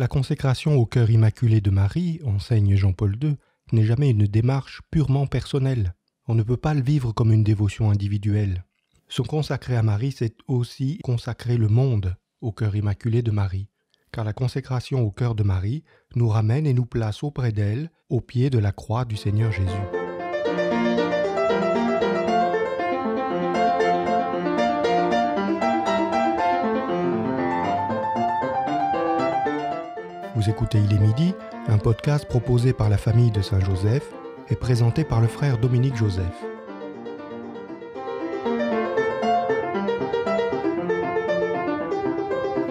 La consécration au cœur immaculé de Marie, enseigne Jean-Paul II, n'est jamais une démarche purement personnelle. On ne peut pas le vivre comme une dévotion individuelle. Se consacrer à Marie, c'est aussi consacrer le monde au cœur immaculé de Marie, car la consécration au cœur de Marie nous ramène et nous place auprès d'elle, au pied de la croix du Seigneur Jésus. Vous écoutez Il est midi, un podcast proposé par la famille de Saint-Joseph et présenté par le frère Dominique Joseph.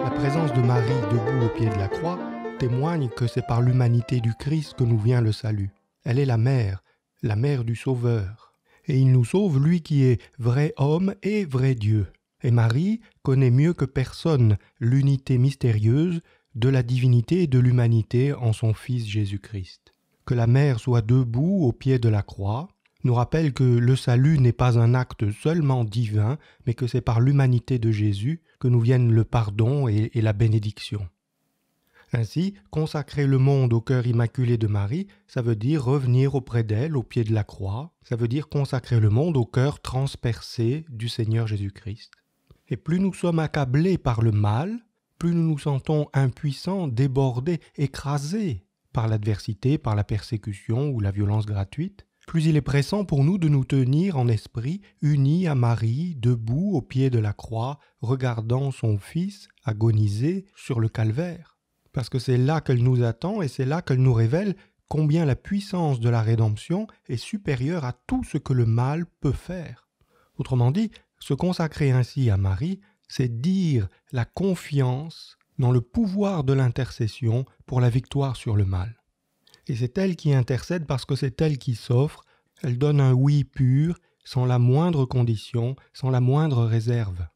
La présence de Marie debout au pied de la croix témoigne que c'est par l'humanité du Christ que nous vient le salut. Elle est la mère, la mère du Sauveur. Et il nous sauve, lui qui est vrai homme et vrai Dieu. Et Marie connaît mieux que personne l'unité mystérieuse de la divinité et de l'humanité en son Fils Jésus-Christ. Que la mère soit debout au pied de la croix nous rappelle que le salut n'est pas un acte seulement divin, mais que c'est par l'humanité de Jésus que nous viennent le pardon et, la bénédiction. Ainsi, consacrer le monde au cœur immaculé de Marie, ça veut dire revenir auprès d'elle au pied de la croix, ça veut dire consacrer le monde au cœur transpercé du Seigneur Jésus-Christ. Et plus nous sommes accablés par le mal, plus nous nous sentons impuissants, débordés, écrasés par l'adversité, par la persécution ou la violence gratuite, plus il est pressant pour nous de nous tenir en esprit unis à Marie, debout au pied de la croix, regardant son Fils agoniser sur le calvaire. Parce que c'est là qu'elle nous attend et c'est là qu'elle nous révèle combien la puissance de la rédemption est supérieure à tout ce que le mal peut faire. Autrement dit, se consacrer ainsi à Marie, c'est dire la confiance dans le pouvoir de l'intercession pour la victoire sur le mal. Et c'est elle qui intercède parce que c'est elle qui s'offre, elle donne un oui pur, sans la moindre condition, sans la moindre réserve.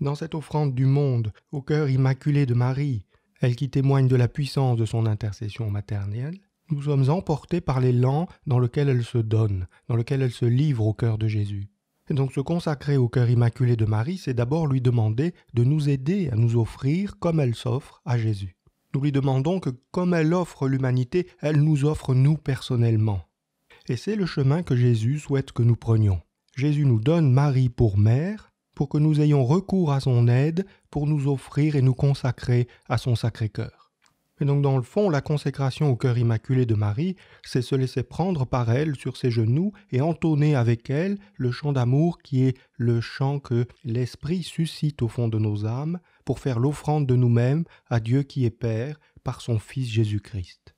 Dans cette offrande du monde, au cœur immaculé de Marie, elle qui témoigne de la puissance de son intercession maternelle, nous sommes emportés par l'élan dans lequel elle se donne, dans lequel elle se livre au cœur de Jésus. Donc se consacrer au cœur immaculé de Marie, c'est d'abord lui demander de nous aider à nous offrir comme elle s'offre à Jésus. Nous lui demandons que comme elle offre l'humanité, elle nous offre nous personnellement. Et c'est le chemin que Jésus souhaite que nous prenions. Jésus nous donne Marie pour mère, pour que nous ayons recours à son aide, pour nous offrir et nous consacrer à son Sacré-Cœur. Et donc dans le fond, la consécration au cœur immaculé de Marie, c'est se laisser prendre par elle sur ses genoux et entonner avec elle le chant d'amour qui est le chant que l'Esprit suscite au fond de nos âmes pour faire l'offrande de nous-mêmes à Dieu qui est Père par son Fils Jésus-Christ.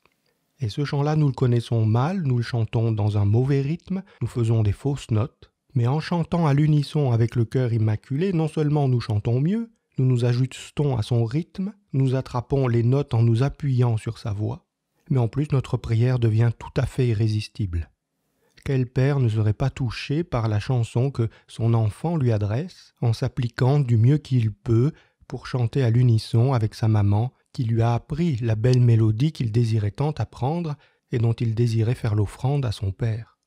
Et ce chant-là, nous le connaissons mal, nous le chantons dans un mauvais rythme, nous faisons des fausses notes, mais en chantant à l'unisson avec le cœur immaculé, non seulement nous chantons mieux, nous nous ajustons à son rythme, nous attrapons les notes en nous appuyant sur sa voix, mais en plus notre prière devient tout à fait irrésistible. Quel père ne serait pas touché par la chanson que son enfant lui adresse en s'appliquant du mieux qu'il peut pour chanter à l'unisson avec sa maman qui lui a appris la belle mélodie qu'il désirait tant apprendre et dont il désirait faire l'offrande à son père.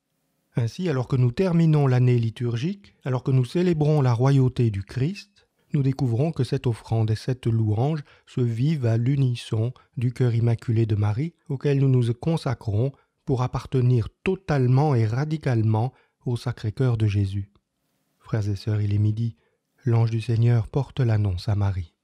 Ainsi, alors que nous terminons l'année liturgique, alors que nous célébrons la royauté du Christ, nous découvrons que cette offrande et cette louange se vivent à l'unisson du cœur immaculé de Marie auquel nous nous consacrons pour appartenir totalement et radicalement au Sacré-Cœur de Jésus. Frères et sœurs, il est midi. L'ange du Seigneur porte l'annonce à Marie.